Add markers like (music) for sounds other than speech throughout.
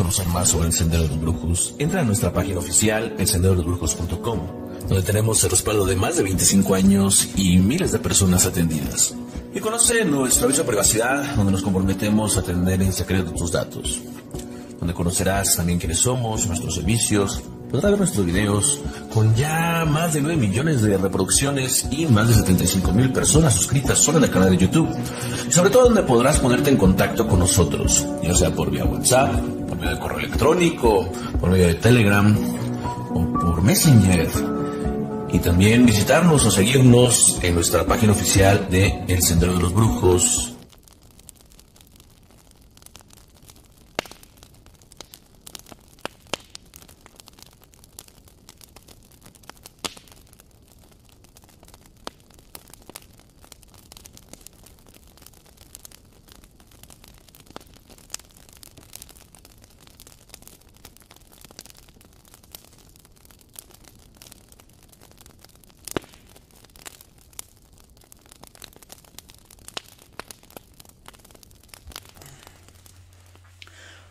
conocer más sobre el Sendero de Brujos, entra a nuestra página oficial, elsenderodelosbrujos.com, donde tenemos el respaldo de más de 25 años y miles de personas atendidas. Y conoce nuestro aviso de privacidad, donde nos comprometemos a atender en secreto tus datos, donde conocerás también quiénes somos, nuestros servicios, podrás ver nuestros videos con ya más de 9 millones de reproducciones y más de 75 mil personas suscritas solo en el canal de YouTube. Y sobre todo donde podrás ponerte en contacto con nosotros, ya sea por vía WhatsApp, medio de correo electrónico, por medio de Telegram o por Messenger. Y también visitarnos o seguirnos en nuestra página oficial de El Sendero de los Brujos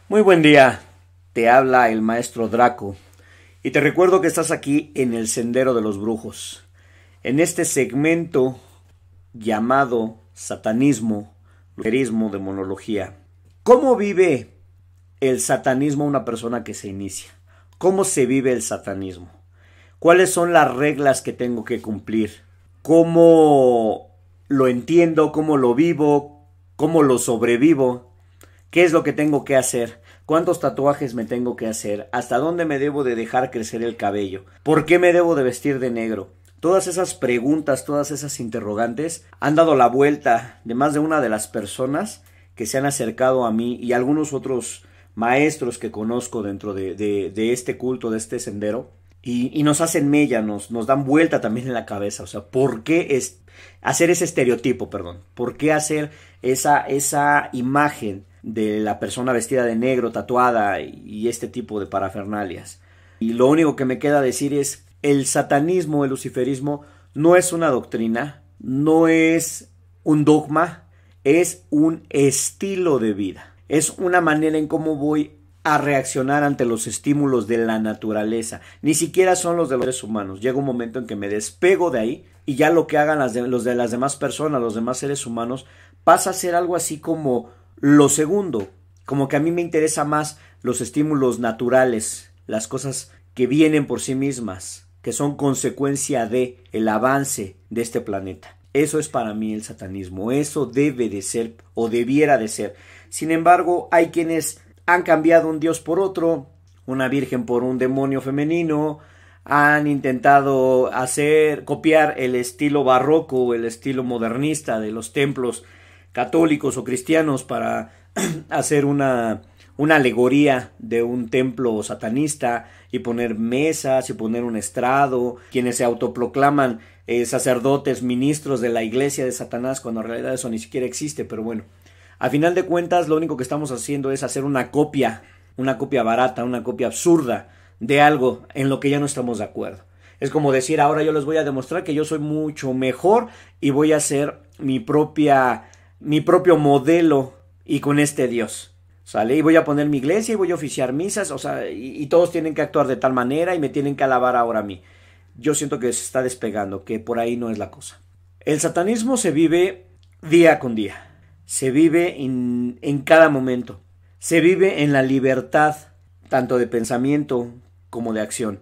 Muy buen día, te habla el maestro Draco y te recuerdo que estás aquí en el Sendero de los Brujos, en este segmento llamado Satanismo, Luterismo, Demonología. ¿Cómo vive el satanismo una persona que se inicia? ¿Cómo se vive el satanismo? ¿Cuáles son las reglas que tengo que cumplir? ¿Cómo lo entiendo? ¿Cómo lo vivo? ¿Cómo lo sobrevivo? ¿Qué es lo que tengo que hacer? ¿Cuántos tatuajes me tengo que hacer? ¿Hasta dónde me debo de dejar crecer el cabello? ¿Por qué me debo de vestir de negro? Todas esas preguntas, todas esas interrogantes han dado la vuelta de más de una de las personas que se han acercado a mí y algunos otros maestros que conozco dentro de, este culto, de este sendero, y, nos hacen mella, nos, dan vuelta también en la cabeza. O sea, ¿por qué es, hacer ese estereotipo, perdón? ¿Por qué hacer esa imagen de la persona vestida de negro, tatuada y este tipo de parafernalias. Y lo único que me queda decir es, el satanismo, el luciferismo, no es una doctrina, no es un dogma, es un estilo de vida, es una manera en cómo voy a reaccionar ante los estímulos de la naturaleza, ni siquiera son los de los seres humanos. Llega un momento en que me despego de ahí y ya lo que hagan los de las demás personas, los demás seres humanos, pasa a ser algo así como lo segundo, como que a mí me interesa más los estímulos naturales, las cosas que vienen por sí mismas, que son consecuencia de el avance de este planeta. Eso es para mí el satanismo, eso debe de ser o debiera de ser. Sin embargo, hay quienes han cambiado un dios por otro, una virgen por un demonio femenino, han intentado hacer copiar el estilo barroco el estilo modernista de los templos católicos o cristianos para (clears throat) hacer una, una alegoría de un templo satanista y poner mesas y poner un estrado, quienes se autoproclaman eh, sacerdotes, ministros de la iglesia de Satanás, cuando en realidad eso ni siquiera existe, pero bueno, a final de cuentas lo único que estamos haciendo es hacer una copia, una copia barata, una copia absurda de algo en lo que ya no estamos de acuerdo. Es como decir, ahora yo les voy a demostrar que yo soy mucho mejor y voy a hacer mi propia mi propio modelo y con este Dios. ¿Sale? Y voy a poner mi iglesia y voy a oficiar misas, y, todos tienen que actuar de tal manera y me tienen que alabar ahora a mí. Yo siento que se está despegando, que por ahí no es la cosa. El satanismo se vive día con día, se vive en, cada momento, se vive en la libertad, tanto de pensamiento como de acción,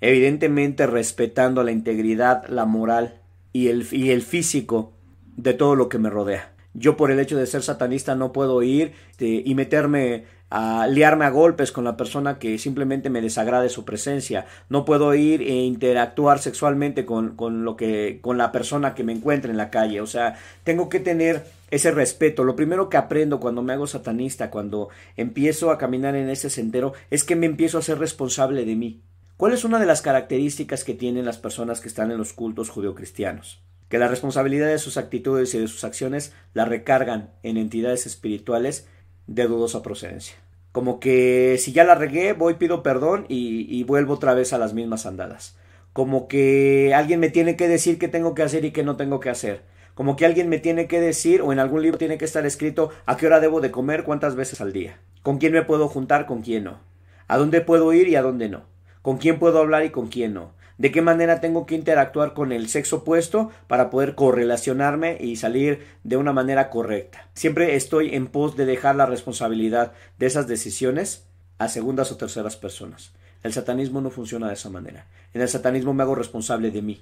evidentemente respetando la integridad, la moral y y el físico de todo lo que me rodea yo por el hecho de ser satanista no puedo ir eh, y meterme a liarme a golpes con la persona que simplemente me desagrade su presencia. No puedo ir e interactuar sexualmente con, con, lo que, con la persona que me encuentre en la calle. O sea, tengo que tener ese respeto. Lo primero que aprendo cuando me hago satanista, cuando empiezo a caminar en ese sendero, es que me empiezo a ser responsable de mí. ¿Cuál es una de las características que tienen las personas que están en los cultos judeocristianos? que la responsabilidad de sus actitudes y de sus acciones la recargan en entidades espirituales de dudosa procedencia. Como que si ya la regué, voy, pido perdón y, vuelvo otra vez a las mismas andadas. Como que alguien me tiene que decir qué tengo que hacer y qué no tengo que hacer como que alguien me tiene que decir o en algún libro tiene que estar escrito a qué hora debo de comer, cuántas veces al día, con quién me puedo juntar, con quién no, a dónde puedo ir y a dónde no, con quién puedo hablar y con quién no, de qué manera tengo que interactuar con el sexo opuesto para poder correlacionarme y salir de una manera correcta. Siempre estoy en pos de dejar la responsabilidad de esas decisiones a segundas o terceras personas. El satanismo no funciona de esa manera. En el satanismo me hago responsable de mí,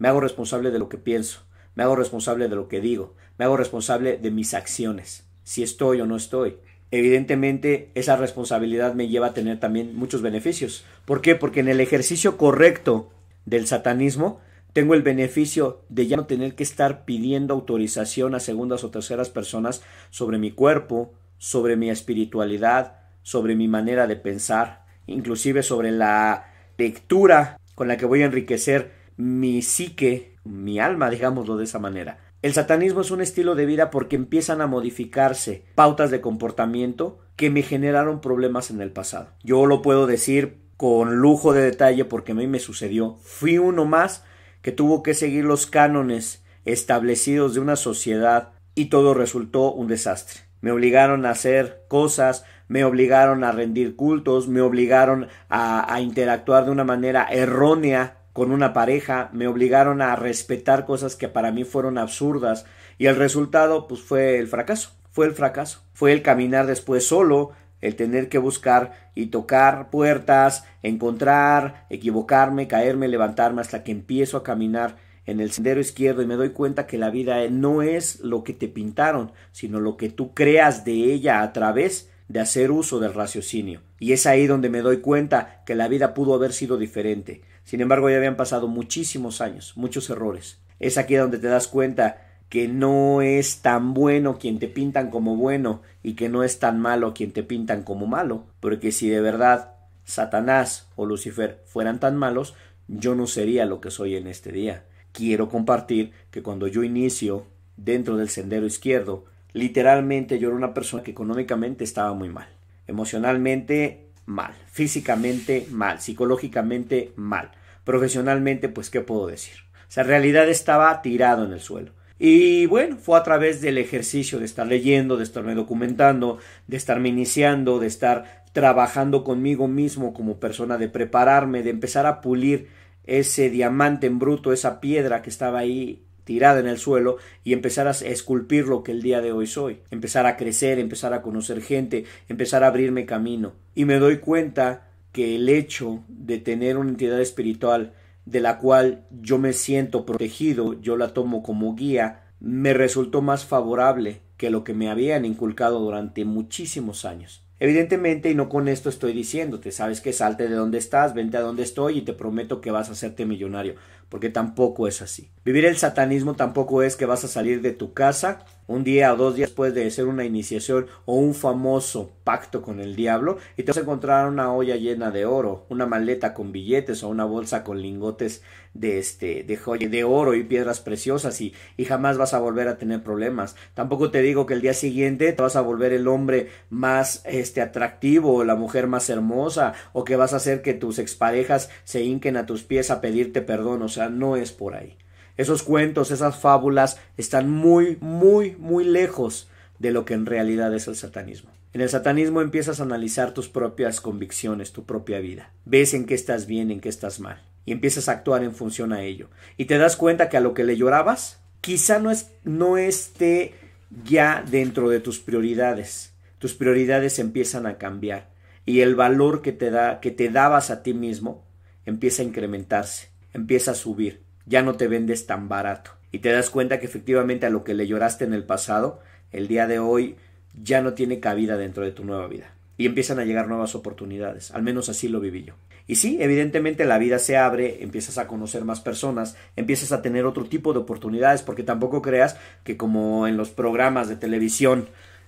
me hago responsable de lo que pienso, me hago responsable de lo que digo, me hago responsable de mis acciones, si estoy o no estoy evidentemente esa responsabilidad me lleva a tener también muchos beneficios. ¿Por qué? Porque en el ejercicio correcto del satanismo, tengo el beneficio de ya no tener que estar pidiendo autorización a segundas o terceras personas sobre mi cuerpo, sobre mi espiritualidad, sobre mi manera de pensar, inclusive sobre la lectura con la que voy a enriquecer mi psique, mi alma, digámoslo de esa manera. El satanismo es un estilo de vida porque empiezan a modificarse pautas de comportamiento que me generaron problemas en el pasado. Yo lo puedo decir con lujo de detalle porque a mí me sucedió. Fui uno más que tuvo que seguir los cánones establecidos de una sociedad y todo resultó un desastre. Me obligaron a hacer cosas, me obligaron a rendir cultos, me obligaron a, interactuar de una manera errónea con una pareja, me obligaron a respetar cosas que para mí fueron absurdas y el resultado pues fue el fracaso, fue el fracaso, fue el caminar después solo, el tener que buscar y tocar puertas, encontrar, equivocarme, caerme, levantarme hasta que empiezo a caminar en el sendero izquierdo y me doy cuenta que la vida eh, no es lo que te pintaron, sino lo que tú creas de ella a través de hacer uso del raciocinio. Y es ahí donde me doy cuenta que la vida pudo haber sido diferente. Sin embargo, ya habían pasado muchísimos años, muchos errores. Es aquí donde te das cuenta que no es tan bueno quien te pintan como bueno y que no es tan malo quien te pintan como malo, porque si de verdad Satanás o Lucifer fueran tan malos, yo no sería lo que soy en este día. Quiero compartir que cuando yo inicio dentro del sendero izquierdo, literalmente yo era una persona que económicamente estaba muy mal, emocionalmente mal, físicamente mal, psicológicamente mal, profesionalmente pues qué puedo decir. O sea, en realidad estaba tirado en el suelo. Y bueno, fue a través del ejercicio de estar leyendo, de estarme documentando, de estarme iniciando, de estar trabajando conmigo mismo como persona, de prepararme, de empezar a pulir ese diamante en bruto, esa piedra que estaba ahí tirada en el suelo y empezar a esculpir lo que el día de hoy soy, empezar a crecer, empezar a conocer gente, empezar a abrirme camino. Y me doy cuenta que el hecho de tener una entidad espiritual de la cual yo me siento protegido, yo la tomo como guía, me resultó más favorable que lo que me habían inculcado durante muchísimos años. Evidentemente, y no con esto estoy diciéndote, sabes que salte de donde estás, vente a donde estoy y te prometo que vas a hacerte millonario, porque tampoco es así. Vivir el satanismo tampoco es que vas a salir de tu casa un día o dos días después de hacer una iniciación o un famoso pacto con el diablo y te vas a encontrar una olla llena de oro, una maleta con billetes o una bolsa con lingotes de este de joya, de oro y piedras preciosas y, y jamás vas a volver a tener problemas. Tampoco te digo que el día siguiente te vas a volver el hombre más este atractivo o la mujer más hermosa o que vas a hacer que tus exparejas se hinquen a tus pies a pedirte perdón, o sea, no es por ahí. Esos cuentos, esas fábulas están muy, muy, muy lejos de lo que en realidad es el satanismo. En el satanismo empiezas a analizar tus propias convicciones, tu propia vida. Ves en qué estás bien, en qué estás mal. Y empiezas a actuar en función a ello. Y te das cuenta que a lo que le llorabas, quizá no, es, no esté ya dentro de tus prioridades. Tus prioridades empiezan a cambiar. Y el valor que te, da, que te dabas a ti mismo empieza a incrementarse, empieza a subir ya no te vendes tan barato. Y te das cuenta que efectivamente a lo que le lloraste en el pasado, el día de hoy ya no tiene cabida dentro de tu nueva vida. Y empiezan a llegar nuevas oportunidades. Al menos así lo viví yo. Y sí, evidentemente la vida se abre, empiezas a conocer más personas, empiezas a tener otro tipo de oportunidades, porque tampoco creas que como en los programas de televisión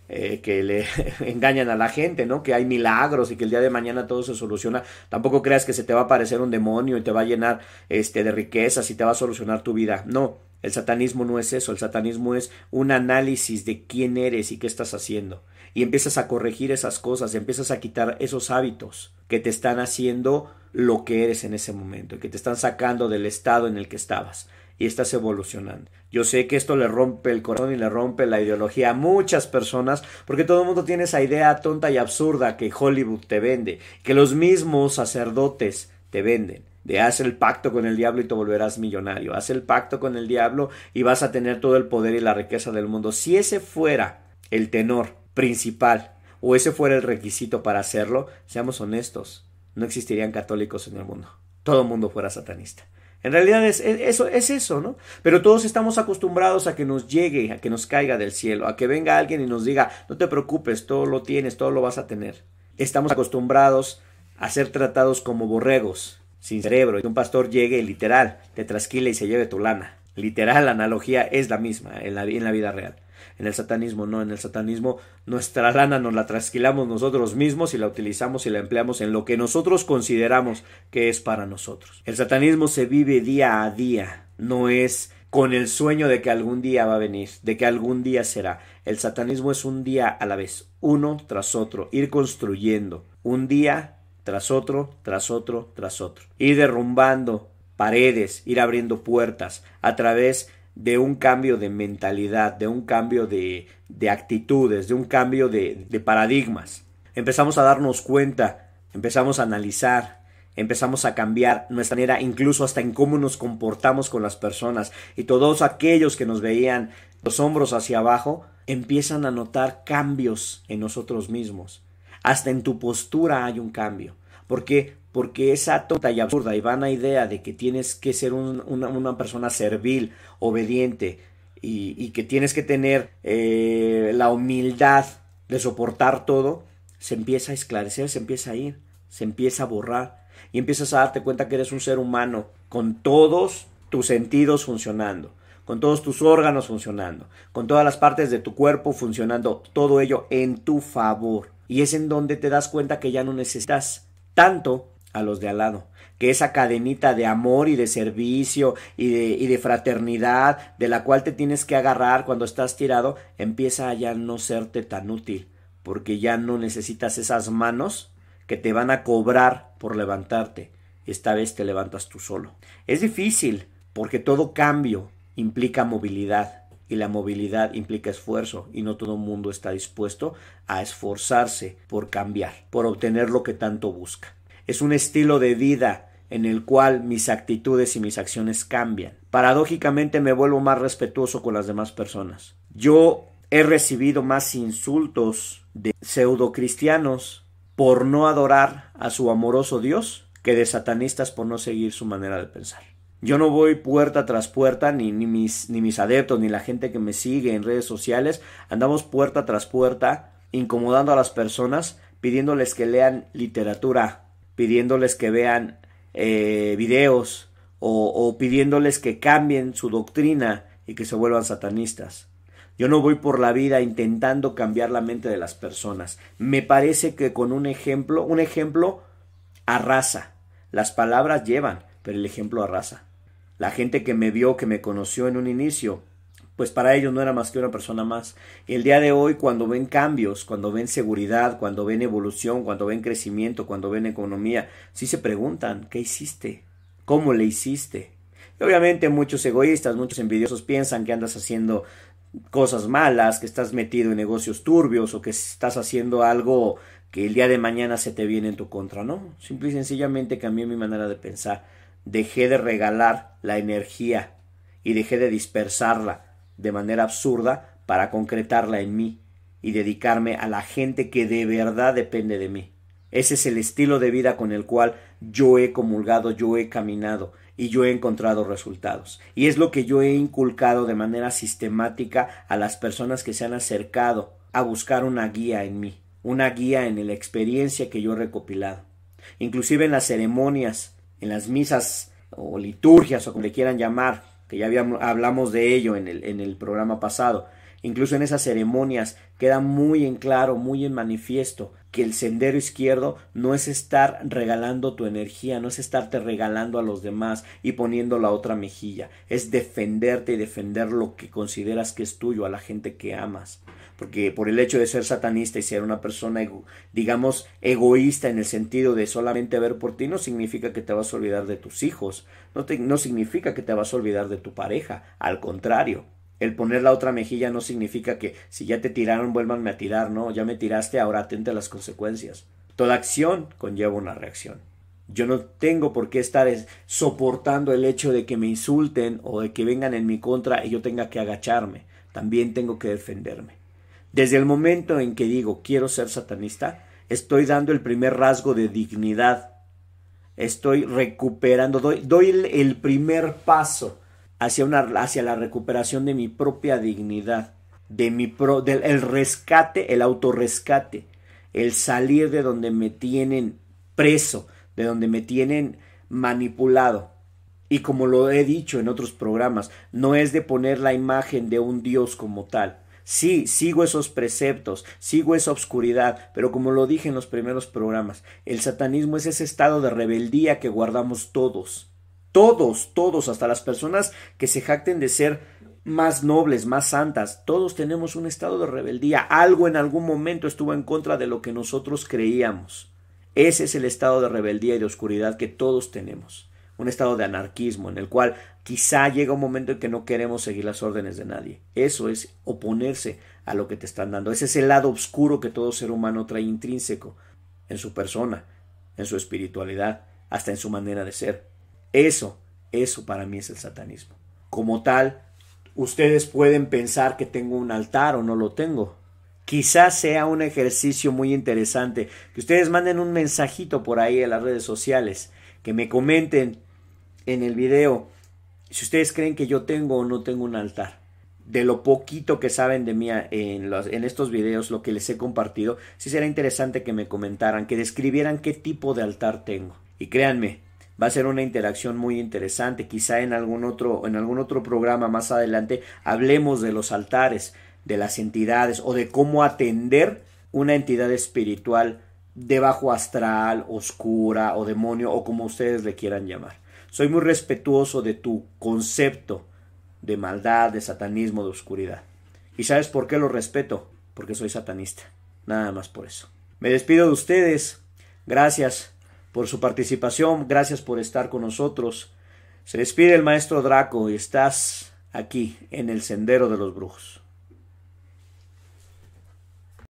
eh, que le (laughs) engañan a la gente, ¿no? Que hay milagros y que el día de mañana todo se soluciona. Tampoco creas que se te va a aparecer un demonio y te va a llenar este, de riquezas y te va a solucionar tu vida. No, el satanismo no es eso, el satanismo es un análisis de quién eres y qué estás haciendo. Y empiezas a corregir esas cosas, empiezas a quitar esos hábitos que te están haciendo lo que eres en ese momento, y que te están sacando del estado en el que estabas y estás evolucionando. Yo sé que esto le rompe el corazón y le rompe la ideología a muchas personas, porque todo el mundo tiene esa idea tonta y absurda que Hollywood te vende, que los mismos sacerdotes te venden. De haz el pacto con el diablo y te volverás millonario. Haz el pacto con el diablo y vas a tener todo el poder y la riqueza del mundo. Si ese fuera el tenor principal o ese fuera el requisito para hacerlo, seamos honestos, no existirían católicos en el mundo. Todo el mundo fuera satanista. En realidad es, eso, es eso, ¿no? Pero todos estamos acostumbrados a que nos llegue, a que nos caiga del cielo, a que venga alguien y nos diga, no te preocupes, todo lo tienes, todo lo vas a tener. Estamos acostumbrados a ser tratados como borregos, sin cerebro, y un pastor llegue literal, te trasquile y se lleve tu lana. Literal, la analogía es la misma en la vida real. En el satanismo no, en el satanismo nuestra lana nos la trasquilamos nosotros mismos y la utilizamos y la empleamos en lo que nosotros consideramos que es para nosotros. El satanismo se vive día a día, no es con el sueño de que algún día va a venir, de que algún día será. El satanismo es un día a la vez, uno tras otro, ir construyendo, un día tras otro, tras otro, tras otro, ir derrumbando paredes, ir abriendo puertas a través de de un cambio de mentalidad, de un cambio de, de actitudes, de un cambio de, de paradigmas. Empezamos a darnos cuenta, empezamos a analizar, empezamos a cambiar nuestra manera, incluso hasta en cómo nos comportamos con las personas. Y todos aquellos que nos veían los hombros hacia abajo, empiezan a notar cambios en nosotros mismos. Hasta en tu postura hay un cambio. qué? porque esa tonta y absurda y vana idea de que tienes que ser una, persona servil, obediente y, que tienes que tener eh, la humildad de soportar todo, se empieza a esclarecer, se empieza a ir, se empieza a borrar y empiezas a darte cuenta que eres un ser humano con todos tus sentidos funcionando, con todos tus órganos funcionando, con todas las partes de tu cuerpo funcionando, todo ello en tu favor. Y es en donde te das cuenta que ya no necesitas tanto a los de al lado, que esa cadenita de amor y de servicio y de, y de fraternidad de la cual te tienes que agarrar cuando estás tirado, empieza a ya no serte tan útil, porque ya no necesitas esas manos que te van a cobrar por levantarte. Esta vez te levantas tú solo. Es difícil, porque todo cambio implica movilidad, y la movilidad implica esfuerzo, y no todo el mundo está dispuesto a esforzarse por cambiar, por obtener lo que tanto busca. Es un estilo de vida en el cual mis actitudes y mis acciones cambian. Paradójicamente me vuelvo más respetuoso con las demás personas. Yo he recibido más insultos de cristianos por no adorar a su amoroso Dios que de satanistas por no seguir su manera de pensar. Yo no voy puerta tras puerta, ni, mis, ni mis adeptos, ni la gente que me sigue en redes sociales, andamos puerta tras puerta incomodando a las personas, pidiéndoles que lean literatura pidiéndoles que vean eh, videos o, o pidiéndoles que cambien su doctrina y que se vuelvan satanistas. Yo no voy por la vida intentando cambiar la mente de las personas. Me parece que con un ejemplo, un ejemplo arrasa. Las palabras llevan, pero el ejemplo arrasa. La gente que me vio, que me conoció en un inicio, pues para ellos no era más que una persona más. El día de hoy, cuando ven cambios, cuando ven seguridad, cuando ven evolución, cuando ven crecimiento, cuando ven economía, sí se preguntan, ¿qué hiciste? ¿Cómo le hiciste? Y obviamente muchos egoístas, muchos envidiosos piensan que andas haciendo cosas malas, que estás metido en negocios turbios o que estás haciendo algo que el día de mañana se te viene en tu contra, ¿no? Simple y sencillamente cambié mi manera de pensar, dejé de regalar la energía y dejé de dispersarla de manera absurda para concretarla en mí y dedicarme a la gente que de verdad depende de mí. Ese es el estilo de vida con el cual yo he comulgado, yo he caminado y yo he encontrado resultados. Y es lo que yo he inculcado de manera sistemática a las personas que se han acercado a buscar una guía en mí, una guía en la experiencia que yo he recopilado. Inclusive en las ceremonias, en las misas o liturgias o como le quieran llamar, que ya hablamos de ello en el, en el programa pasado. Incluso en esas ceremonias queda muy en claro, muy en manifiesto que el sendero izquierdo no es estar regalando tu energía, no es estarte regalando a los demás y poniendo la otra mejilla, es defenderte y defender lo que consideras que es tuyo, a la gente que amas porque por el hecho de ser satanista y ser una persona, digamos, egoísta en el sentido de solamente ver por ti, no significa que te vas a olvidar de tus hijos, no, no significa que te vas a olvidar de tu pareja, al contrario. El poner la otra mejilla no significa que si ya te tiraron, vuélvanme a tirar, no, ya me tiraste, ahora atente a las consecuencias. Toda acción conlleva una reacción. Yo no tengo por qué estar soportando el hecho de que me insulten o de que vengan en mi contra y yo tenga que agacharme. También tengo que defenderme. Desde el momento en que digo quiero ser satanista, estoy dando el primer rasgo de dignidad. Estoy recuperando, doy, el, primer paso hacia, una, hacia la recuperación de mi propia dignidad, de mi del el rescate, el autorrescate, el salir de donde me tienen preso, de donde me tienen manipulado. Y como lo he dicho en otros programas, no es de poner la imagen de un Dios como tal, Sí, sigo esos preceptos, sigo esa obscuridad, pero como lo dije en los primeros programas, el satanismo es ese estado de rebeldía que guardamos todos. Todos, todos, hasta las personas que se jacten de ser más nobles, más santas, todos tenemos un estado de rebeldía. Algo en algún momento estuvo en contra de lo que nosotros creíamos. Ese es el estado de rebeldía y de oscuridad que todos tenemos. Un estado de anarquismo en el cual Quizá llega un momento en que no queremos seguir las órdenes de nadie. Eso es oponerse a lo que te están dando. Ese es el lado oscuro que todo ser humano trae intrínseco en su persona, en su espiritualidad, hasta en su manera de ser. Eso, eso para mí es el satanismo. Como tal, ustedes pueden pensar que tengo un altar o no lo tengo. Quizás sea un ejercicio muy interesante que ustedes manden un mensajito por ahí a las redes sociales, que me comenten en el video si ustedes creen que yo tengo o no tengo un altar, de lo poquito que saben de mí en, los, en estos videos, lo que les he compartido, sí será interesante que me comentaran, que describieran qué tipo de altar tengo. Y créanme, va a ser una interacción muy interesante. Quizá en algún otro, en algún otro programa más adelante hablemos de los altares, de las entidades o de cómo atender una entidad espiritual debajo astral, oscura o demonio o como ustedes le quieran llamar. Soy muy respetuoso de tu concepto de maldad, de satanismo, de oscuridad. ¿Y sabes por qué lo respeto? Porque soy satanista. Nada más por eso. Me despido de ustedes. Gracias por su participación. Gracias por estar con nosotros. Se despide el maestro Draco y estás aquí en el sendero de los brujos.